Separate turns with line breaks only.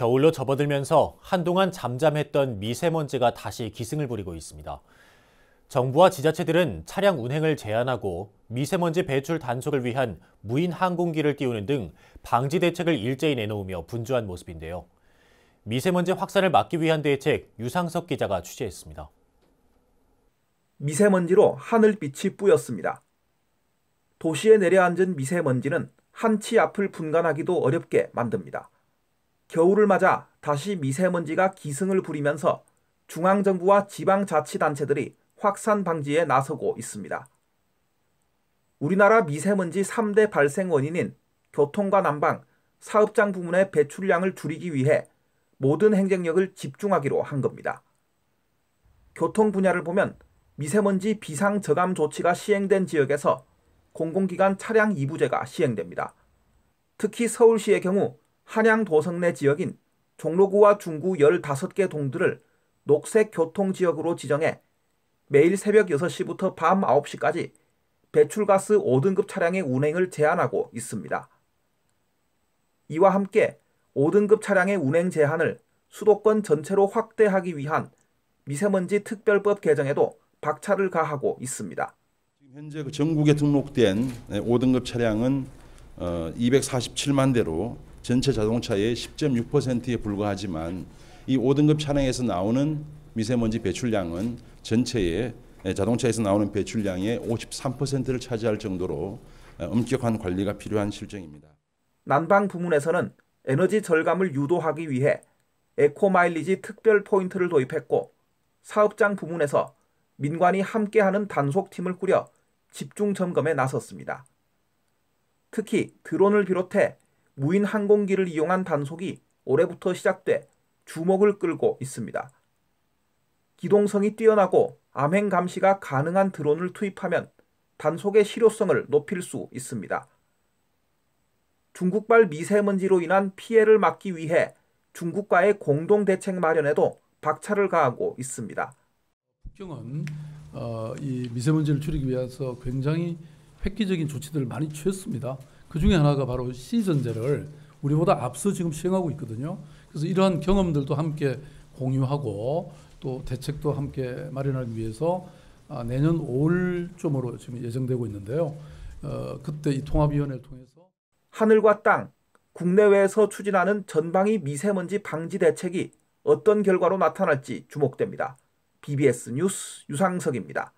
겨울로 접어들면서 한동안 잠잠했던 미세먼지가 다시 기승을 부리고 있습니다. 정부와 지자체들은 차량 운행을 제한하고 미세먼지 배출 단속을 위한 무인 항공기를 띄우는 등 방지 대책을 일제히 내놓으며 분주한 모습인데요. 미세먼지 확산을 막기 위한 대책 유상석 기자가 취재했습니다.
미세먼지로 하늘빛이 뿌였습니다. 도시에 내려앉은 미세먼지는 한치 앞을 분간하기도 어렵게 만듭니다. 겨울을 맞아 다시 미세먼지가 기승을 부리면서 중앙정부와 지방자치단체들이 확산 방지에 나서고 있습니다. 우리나라 미세먼지 3대 발생 원인인 교통과 난방, 사업장 부문의 배출량을 줄이기 위해 모든 행정력을 집중하기로 한 겁니다. 교통 분야를 보면 미세먼지 비상 저감 조치가 시행된 지역에서 공공기관 차량 이부제가 시행됩니다. 특히 서울시의 경우 한양 도성 내 지역인 종로구와 중구 15개 동들을 녹색 교통 지역으로 지정해 매일 새벽 6시부터 밤 9시까지 배출가스 5등급 차량의 운행을 제한하고 있습니다. 이와 함께 5등급 차량의 운행 제한을 수도권 전체로 확대하기 위한 미세먼지 특별법 개정에도 박차를 가하고 있습니다.
현재 그 전국에 등록된 5등급 차량은 247만 어, 대로 전체 자동차의 10.6%에 불과하지만 이 5등급 차량에서 나오는 미세먼지 배출량은 전체의 예, 자동차에서 나오는 배출량의 53%를 차지할 정도로 예, 엄격한 관리가 필요한 실정입니다. 난방 부문에서는 에너지 절감을 유도하기
위해 에코 마일리지 특별 포인트를 도입했고 사업장 부문에서 민관이 함께하는 단속팀을 꾸려 집중 점검에 나섰습니다. 특히 드론을 비롯해 무인 항공기를 이용한 단속이 올해부터 시작돼 주목을 끌고 있습니다. 기동성이 뛰어나고 암행 감시가 가능한 드론을 투입하면 단속의 실효성을 높일 수 있습니다. 중국발 미세먼지로 인한 피해를 막기 위해 중국과의 공동 대책 마련에도 박차를 가하고 있습니다.
북경은 어, 이 미세먼지를 줄이기 위해서 굉장히 획기적인 조치들을 많이 취했습니다. 그 중에 하나가 바로 시전제를 우리보다 앞서 지금 시행하고 있거든요. 그래서 이러한 경험들도 함께 공유하고 또 대책도 함께 마련하기 위해서 아, 내년 5월쯤으로 지금 예정되고 있는데요. 어, 그때 이 통합위원회를 통해서 하늘과 땅, 국내외에서 추진하는 전방위
미세먼지 방지 대책이 어떤 결과로 나타날지 주목됩니다. BBS 뉴스 유상석입니다.